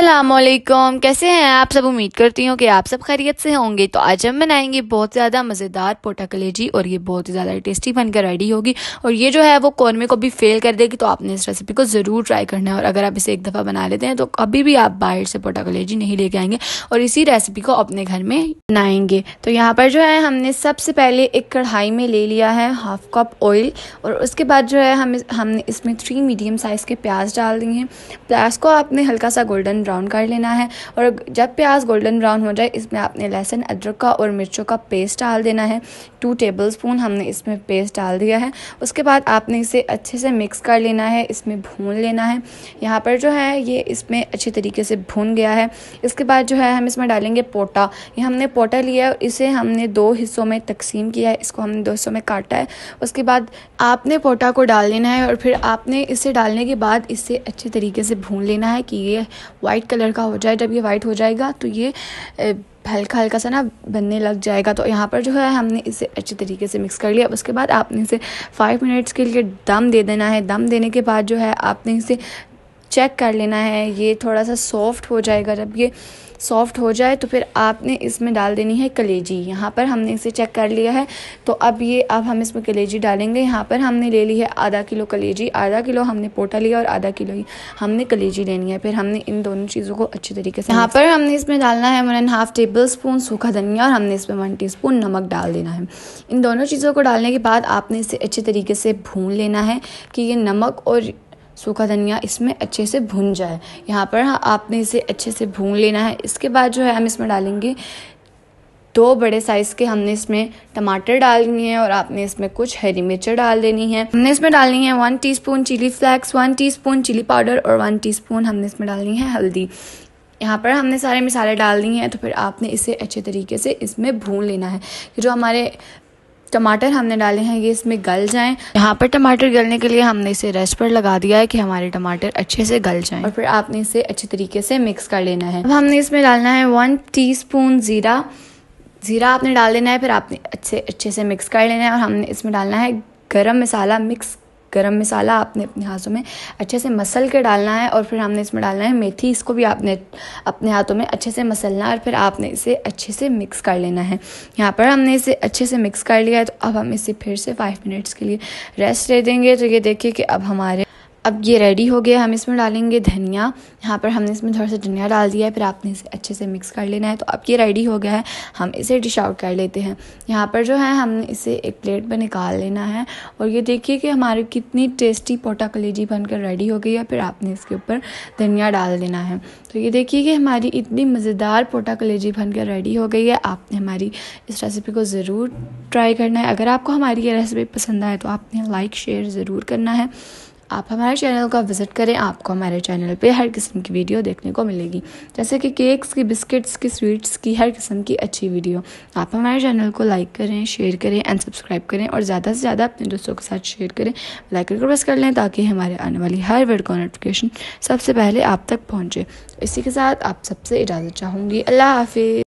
अल्लाम कैसे हैं आप सब उम्मीद करती हूँ कि आप सब खैरियत से होंगे तो आज हम बनाएंगे बहुत ज़्यादा मज़ेदार पोटा कलेजी और ये बहुत ही ज़्यादा टेस्टी बनकर रेडी होगी और ये जो है वो कौरमे को भी फेल कर देगी तो आपने इस रेसिपी को ज़रूर ट्राई करना है और अगर आप इसे एक दफ़ा बना लेते हैं तो कभी भी आप बाहर से पोटा कलेजी नहीं लेके आएंगे और इसी रेसिपी को अपने घर में बनाएंगे तो यहाँ पर जो है हमने सबसे पहले एक कढ़ाई में ले लिया है हाफ कप ऑयल और उसके बाद जो है हम हमने इसमें थ्री मीडियम साइज़ के प्याज डाल दिए हैं प्याज को आपने हल्का सा गोल्डन ब्राउन कर लेना है और जब प्याज गोल्डन ब्राउन हो जाए इसमें आपने लहसुन अदरक का और मिर्चों का पेस्ट डाल देना है टू टेबल स्पून हमने इसमें पेस्ट डाल दिया है उसके बाद आपने इसे अच्छे से मिक्स कर लेना है इसमें भून लेना है यहाँ पर जो है ये इसमें अच्छे तरीके से भून गया है इसके बाद जो है हम इसमें डालेंगे पोटा ये हमने पोटा लिया और इसे हमने दो हिस्सों में तकसीम किया है इसको हमने दो हिस्सों में काटा है उसके बाद आपने पोटा को डाल लेना है और फिर आपने इसे डालने के बाद इसे अच्छे तरीके से भून लेना है कि ये वाइट वाइट कलर का हो जाए जब ये वाइट हो जाएगा तो ये हल्का हल्का सा ना बनने लग जाएगा तो यहाँ पर जो है हमने इसे अच्छे तरीके से मिक्स कर लिया उसके बाद आपने इसे फाइव मिनट्स के लिए दम दे देना है दम देने के बाद जो है आपने इसे चेक कर लेना है ये थोड़ा सा सॉफ्ट हो जाएगा जब ये सॉफ्ट हो जाए तो फिर आपने इसमें डाल देनी है कलेजी यहाँ पर हमने इसे चेक कर लिया है तो अब ये अब हम इसमें कलेजी डालेंगे यहाँ पर हमने ले ली है आधा किलो कलेजी आधा किलो हमने पोटा लिया और आधा किलो ही हमने कलेजी लेनी है फिर हमने इन दोनों चीज़ों को अच्छे तरीके से यहाँ पर हमने इसमें डालना है one and half tablespoon सूखा धनिया और हमने इसमें वन टी स्पून नमक डाल देना है इन दोनों चीज़ों को डालने के बाद आपने इसे अच्छे तरीके से भून लेना है कि ये नमक और सूखा धनिया इसमें अच्छे से भून जाए यहाँ पर हाँ, आपने इसे अच्छे से भून लेना है इसके बाद जो है हम इसमें डालेंगे दो बड़े साइज़ के हमने इसमें टमाटर डालनी है और आपने इसमें कुछ हरी मिर्च डाल देनी है हमने इसमें डालनी है one teaspoon chili flakes one teaspoon chili powder और वन टीस्पून हमने इसमें डालनी है हल्दी यहाँ पर हमने सारे मसाले डाल दिए हैं तो फिर आपने इसे अच्छे तरीके से इसमें भून लेना है जो हमारे टमाटर हमने डाले हैं ये इसमें गल जाएं यहाँ पर टमाटर गलने के लिए हमने इसे रेस्ट पर लगा दिया है कि हमारे टमाटर अच्छे से गल जाएं और फिर आपने इसे अच्छे तरीके से मिक्स कर लेना है अब हमने इसमें डालना है वन टीस्पून ज़ीरा ज़ीरा आपने डाल देना है फिर आपने अच्छे अच्छे से मिक्स कर लेना है और हमने इसमें डालना है गर्म मसाला मिक्स गरम मसाला आपने अपने हाथों में अच्छे से मसल के डालना है और फिर हमने इसमें डालना है मेथी इसको भी आपने अपने हाथों में अच्छे से मसलना और फिर आपने इसे अच्छे से मिक्स कर लेना है यहाँ पर हमने इसे अच्छे से मिक्स कर लिया है तो अब हम इसे फिर से फाइव मिनट्स के लिए रेस्ट दे देंगे तो ये देखिए कि अब हमारे अब ये रेडी हो गया हम इसमें डालेंगे धनिया यहाँ पर हमने इसमें थोड़ा सा धनिया डाल दिया है फिर आपने इसे अच्छे से मिक्स कर लेना है तो अब ये रेडी हो गया है हम इसे डिश आउट कर लेते हैं यहाँ पर जो है हमने इसे एक प्लेट में निकाल लेना है और ये देखिए कि हमारी कितनी टेस्टी पोटा कलेजी बनकर रेडी हो गई है फिर आपने इसके ऊपर धनिया डाल देना है तो ये देखिए कि हमारी इतनी मज़ेदार पोटा कलेजी बनकर रेडी हो गई है आपने हमारी इस रेसिपी को ज़रूर ट्राई करना है अगर आपको हमारी ये रेसिपी पसंद आए तो आपने लाइक शेयर ज़रूर करना है आप हमारे चैनल का विज़िट करें आपको हमारे चैनल पे हर किस्म की वीडियो देखने को मिलेगी जैसे कि केक्स की बिस्किट्स की स्वीट्स की हर किस्म की अच्छी वीडियो आप हमारे चैनल को लाइक करें शेयर करें एंड सब्सक्राइब करें और ज़्यादा से ज़्यादा अपने दोस्तों के साथ शेयर करें लाइक करके प्रेस कर लें ताकि हमारे आने वाली हर वीडियो का नोटिफिकेशन सबसे पहले आप तक पहुँचे इसी के साथ आप सबसे इजाज़त चाहूँगी अल्लाह हाफिज़